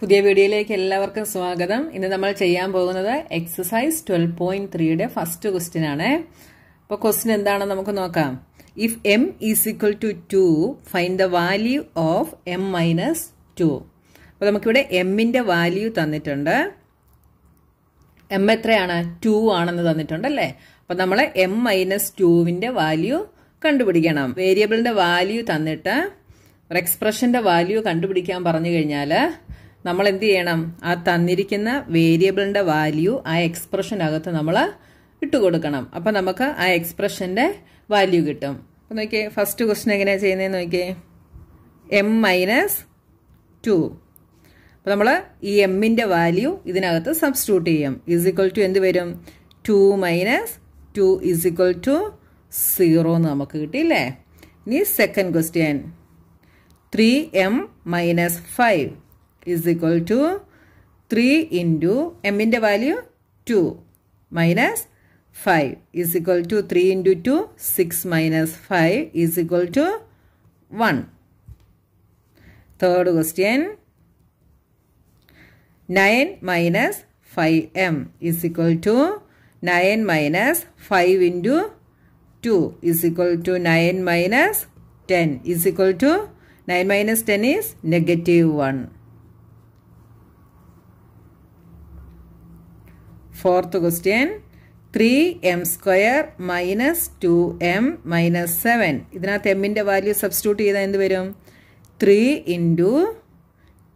പുതിയ വീഡിയോയിലേക്ക് എല്ലാവർക്കും സ്വാഗതം ഇന്ന് നമ്മൾ ചെയ്യാൻ പോകുന്നത് എക്സസൈസ് ട്വൽവ് പോയിന്റ് ത്രീയുടെ ഫസ്റ്റ് ക്വസ്റ്റ്യൻ ആണ് അപ്പോൾ ക്വസ്റ്റ്യൻ എന്താണെന്ന് നമുക്ക് നോക്കാം if M is equal to two find the value of M minus two അപ്പൊ നമുക്കിവിടെ എമ്മിന്റെ വാല്യൂ തന്നിട്ടുണ്ട് എം എത്രയാണ് ടു ആണെന്ന് തന്നിട്ടുണ്ട് അല്ലേ അപ്പോൾ നമ്മൾ എം മൈനസ് ടുവിന്റെ വാല്യൂ കണ്ടുപിടിക്കണം വേരിയബിളിന്റെ വാല്യൂ തന്നിട്ട് ഒരു എക്സ്പ്രഷന്റെ വാല്യൂ കണ്ടുപിടിക്കാൻ പറഞ്ഞു കഴിഞ്ഞാൽ നമ്മൾ എന്ത് ചെയ്യണം ആ തന്നിരിക്കുന്ന വേരിയബിളിന്റെ വാല്യൂ ആ എക്സ്പ്രഷനകത്ത് നമ്മൾ ഇട്ടുകൊടുക്കണം കൊടുക്കണം അപ്പം നമുക്ക് ആ എക്സ്പ്രഷന്റെ വാല്യൂ കിട്ടും അപ്പം നോക്കിയേ ഫസ്റ്റ് ക്വസ്റ്റൻ എങ്ങനെയാണ് ചെയ്യുന്നത് നോക്കിയേ എം മൈനസ് ടു അപ്പോൾ നമ്മൾ ഈ എമ്മിൻ്റെ വാല്യൂ ഇതിനകത്ത് സബ്സ്റ്റിറ്റ്യൂട്ട് ചെയ്യാം ഇസ് ഇക്വൽ ടു എന്ത് വരും two minus two is equal to zero എന്ന് നമുക്ക് കിട്ടിയില്ലേ ഇനി second question three M minus five is equal to three into എമ്മിൻ്റെ value two minus five is equal to three into two six minus five is equal to one third question nine minus five M is equal to nine minus five into 2 is equal to 9 minus 10 is equal to 9 minus 10 is negative 1. Fourth question. 3m square minus two M minus seven ഇതിനകത്ത് എമ്മിൻ്റെ value substitute ചെയ്താൽ എന്ത് വരും three into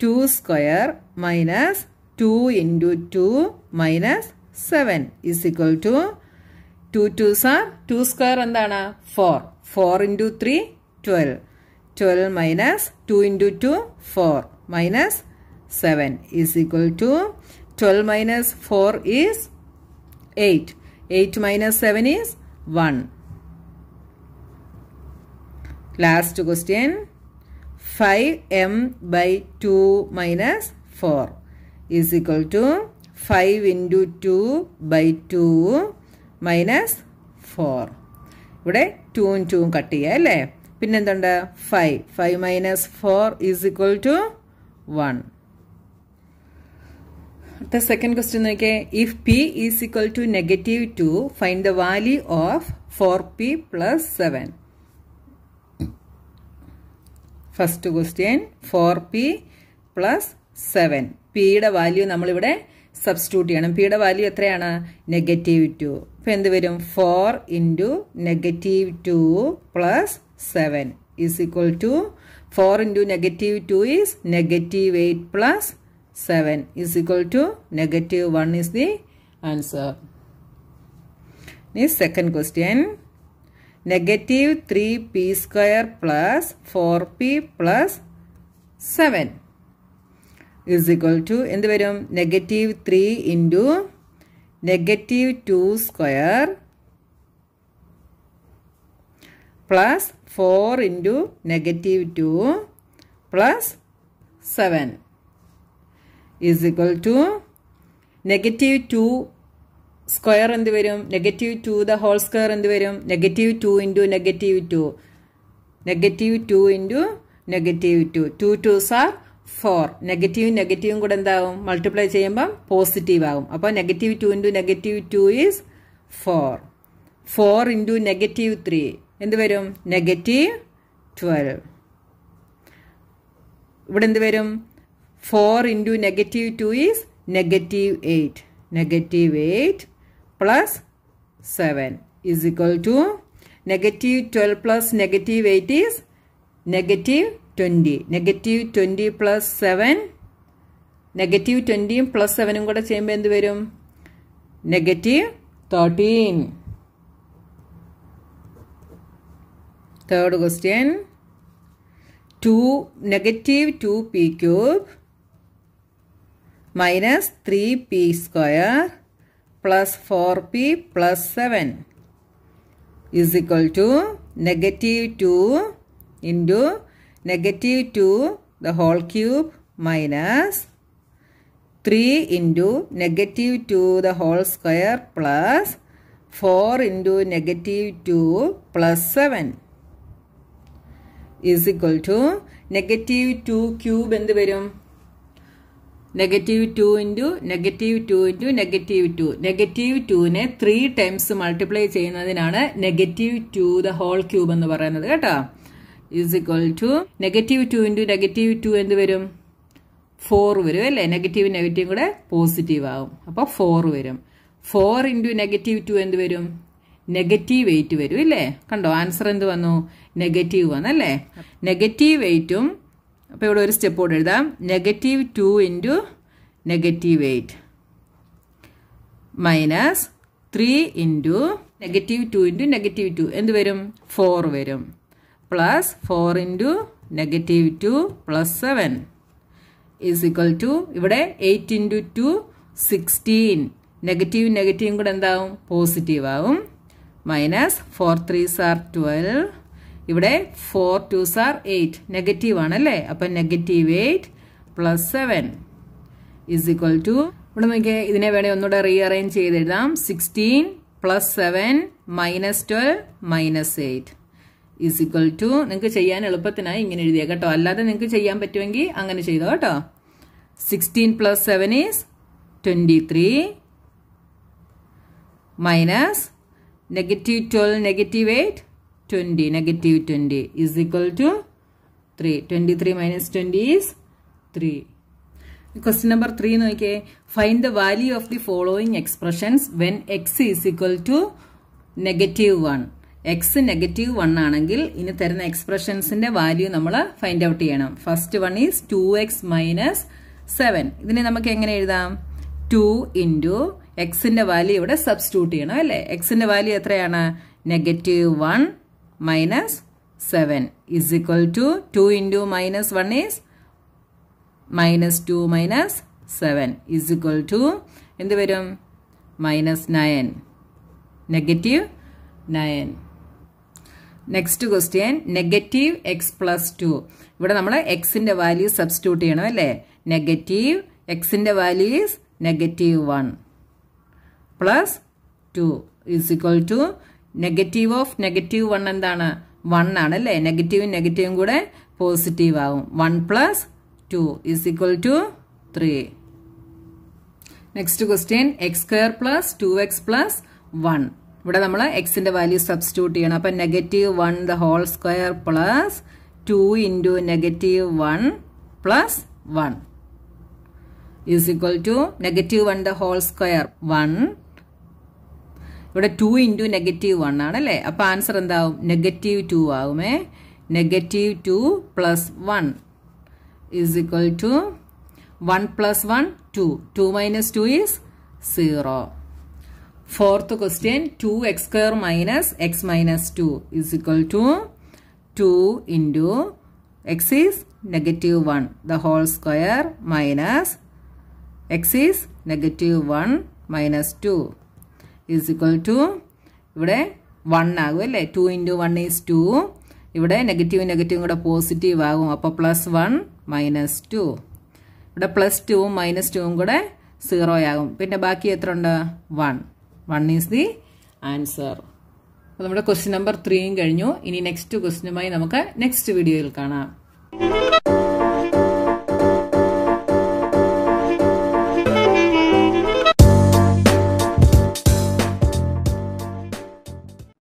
two square minus two into two minus seven is equal to 2 2s are 2 square and then 4. 4 into 3, 12. 12 minus 2 into 2, 4 minus 7 is equal to 12 minus 4 is 8. 8 minus 7 is 1. Last question. 5m by 2 minus 4 is equal to 5 into 2 by 2 minus four ഇവിടെ ടൂം ടൂം cut ചെയ്യുക അല്ലേ പിന്നെന്തുണ്ട് five five minus four is equal to one അടുത്ത second question നോക്കിയേ if P is equal to negative two find the value of four P plus seven first question four P plus seven പിയുടെ value നമ്മളിവിടെ substitute ചെയ്യണം പിയുടെ value എത്രയാണ് negative two അപ്പോൾ എന്ത് വരും four into negative two plus seven is equal to four into negative two is negative eight plus seven is equal to negative one is the answer is second question negative three P square plus four P plus seven is equal to in the verum negative 3 into negative 2 square plus 4 into negative 2 plus 7 is equal to negative 2 square and the verum negative 2 the whole square and the verum negative 2 into negative 2 negative 2 into negative 2 2 2s are four നെഗറ്റീവും നെഗറ്റീവും കൂടെ എന്താവും multiply ചെയ്യുമ്പം positive ആകും അപ്പോൾ negative two into negative two is four four into negative three എന്ത് വരും negative twelve ഇവിടെ എന്ത് വരും four into negative two is negative eight negative eight plus seven is equal to negative twelve plus negative eight is negative twenty negative twenty plus seven നെഗറ്റീവ് ട്വൻറ്റിയും plus സെവനും കൂടെ ചെയ്യുമ്പോൾ എന്ത് വരും negative thirteen third question to negative two P cube minus three P square plus four P plus seven is equal to negative two into negative 2 the whole cube minus 3 into negative 2 the whole square plus 4 into negative 2 plus 7 is equal to negative 2 cube എന്ത് വരും negative two into negative two into negative two negative ടുവിനെ three times multiply ചെയ്യുന്നതിനാണ് negative two the whole cube എന്ന് പറയുന്നത് കേട്ടോ is equal to negative two into negative two എന്ത് വരും four വരും അല്ലേ നെഗറ്റീവ് നെഗറ്റീവ് കൂടെ പോസിറ്റീവ് ആവും അപ്പോൾ ഫോർ വരും ഫോർ ഇൻറ്റു നെഗറ്റീവ് ടു എന്ത് വരും നെഗറ്റീവ് എയ്റ്റ് വരും ഇല്ലേ കണ്ടോ ആൻസർ എന്ത് വന്നു നെഗറ്റീവ് വന്നല്ലേ നെഗറ്റീവ് എയ്റ്റും അപ്പോൾ ഇവിടെ ഒരു സ്റ്റെപ്പ് കൂടെ എഴുതാം negative two into negative eight minus three into negative two into negative two എന്ത് വരും ഫോർ വരും plus four into negative two plus seven is equal to ഇവിടെ eight into two sixteen negative നെഗറ്റീവും കൂടെ എന്താവും പോസിറ്റീവ് ആവും minus four three are twelve ഇവിടെ four two are eight negative ആണല്ലേ അപ്പം negative eight plus seven is equal to ഇവിടെ നോക്കിയാൽ ഇതിനെ വേണമെങ്കിൽ ഒന്നുകൂടെ റീഅറേഞ്ച് ചെയ്ത് എഴുതാം sixteen plus seven minus twelve minus eight is equal to നിങ്ങൾക്ക് ചെയ്യാൻ എളുപ്പത്തിനായി ഇങ്ങനെ എഴുതിയ കേട്ടോ അല്ലാതെ നിങ്ങൾക്ക് ചെയ്യാൻ പറ്റുമെങ്കിൽ അങ്ങനെ ചെയ്തോ കേട്ടോ sixteen plus seven is twenty three minus negative twelve negative eight twenty negative twenty is equal to three twenty three minus twenty is three question number three നോക്കിയേ find the value of the following expressions when X is equal to negative one X negative one ആണെങ്കിൽ ഇനി തരുന്ന എക്സ്പ്രഷൻസിന്റെ value നമ്മൾ find out ചെയ്യണം first one is two X minus seven ഇതിനെ നമുക്ക് എങ്ങനെ എഴുതാം ടു ഇൻറ്റു എക്സിന്റെ വാല്യൂ ഇവിടെ സബ്സ്റ്റിറ്റ്യൂട്ട് ചെയ്യണം അല്ലെ എക്സിന്റെ വാല്യൂ എത്രയാണ് negative one minus seven is equal to two into minus one is minus two minus seven is equal to എന്ത് വരും minus nine negative nine next question negative X plus two ഇവിടെ നമ്മൾ എക്സിന്റെ value substitute ചെയ്യണം അല്ലേ negative എക്സിന്റെ value is negative one plus two is equal to negative of negative one എന്താണ് one ആണ് അല്ലേ നെഗറ്റീവും നെഗറ്റീവും കൂടെ പോസിറ്റീവ് ആവും one plus two is equal to three next question X square plus two X plus one ഇവിടെ നമ്മൾ എക്സിന്റെ വാല്യൂ സബ്സ്റ്റിറ്റ്യൂട്ട് ചെയ്യണം അപ്പൊ negative one the whole square plus two into negative one plus one is equal to negative one the whole square one ഇവിടെ two into negative one ആണ് അല്ലേ അപ്പൊ answer എന്താവും നെഗറ്റീവ് ടു ആകുമേ negative two plus one is equal to one plus one to to minus two is zero fourth question two X square minus X minus two is equal to two into X is negative one the whole square minus X is negative one minus two is equal to ഇവിടെ one ആകും അല്ലേ two into one is two ഇവിടെ negative negative കൂടെ positive ആകും അപ്പോൾ plus one minus two ഇവിടെ plus ടുവും minus ടുവും കൂടെ സീറോ ആകും പിന്നെ ബാക്കി എത്ര ഉണ്ട് one one is the answer അപ്പോൾ നമ്മുടെ ക്വസ്റ്റ്യൻ നമ്പർ ത്രീയും കഴിഞ്ഞു ഇനി നെക്സ്റ്റ് ക്വസ്റ്റ്യനുമായി നമുക്ക് നെക്സ്റ്റ് വീഡിയോയിൽ കാണാം